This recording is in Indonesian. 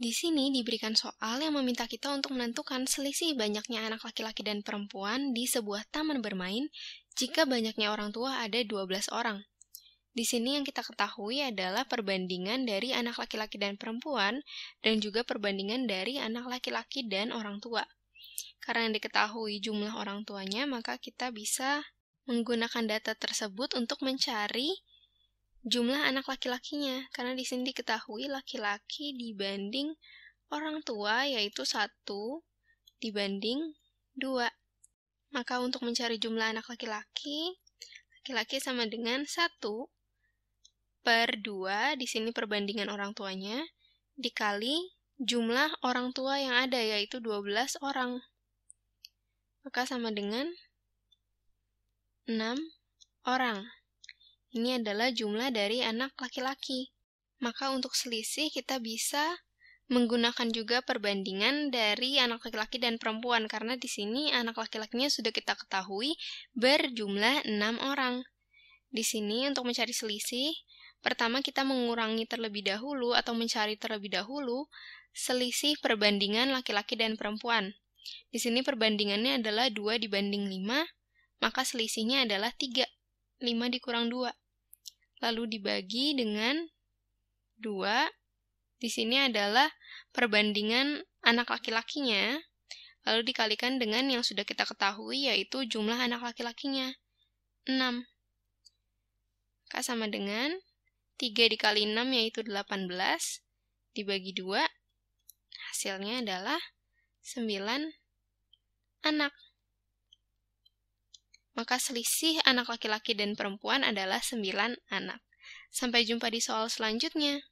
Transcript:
Di sini diberikan soal yang meminta kita untuk menentukan selisih banyaknya anak laki-laki dan perempuan di sebuah taman bermain jika banyaknya orang tua ada 12 orang. Di sini yang kita ketahui adalah perbandingan dari anak laki-laki dan perempuan dan juga perbandingan dari anak laki-laki dan orang tua. Karena yang diketahui jumlah orang tuanya, maka kita bisa menggunakan data tersebut untuk mencari jumlah anak laki-lakinya karena di sini diketahui laki-laki dibanding orang tua yaitu satu dibanding dua. Maka untuk mencari jumlah anak laki-laki, laki-laki sama dengan satu per dua di sini perbandingan orang tuanya dikali jumlah orang tua yang ada yaitu 12 orang. Maka sama dengan 6 orang. Ini adalah jumlah dari anak laki-laki. Maka untuk selisih kita bisa menggunakan juga perbandingan dari anak laki-laki dan perempuan karena di sini anak laki-lakinya sudah kita ketahui berjumlah 6 orang. Di sini untuk mencari selisih, pertama kita mengurangi terlebih dahulu atau mencari terlebih dahulu selisih perbandingan laki-laki dan perempuan. Di sini perbandingannya adalah 2 dibanding 5, maka selisihnya adalah 3. 5 dikurang 2. Lalu dibagi dengan 2. Di sini adalah perbandingan anak laki-lakinya, lalu dikalikan dengan yang sudah kita ketahui, yaitu jumlah anak laki-lakinya, 6. K sama dengan 3 dikali 6, yaitu 18, dibagi 2, hasilnya adalah 9 anak. Maka selisih anak laki-laki dan perempuan adalah 9 anak. Sampai jumpa di soal selanjutnya.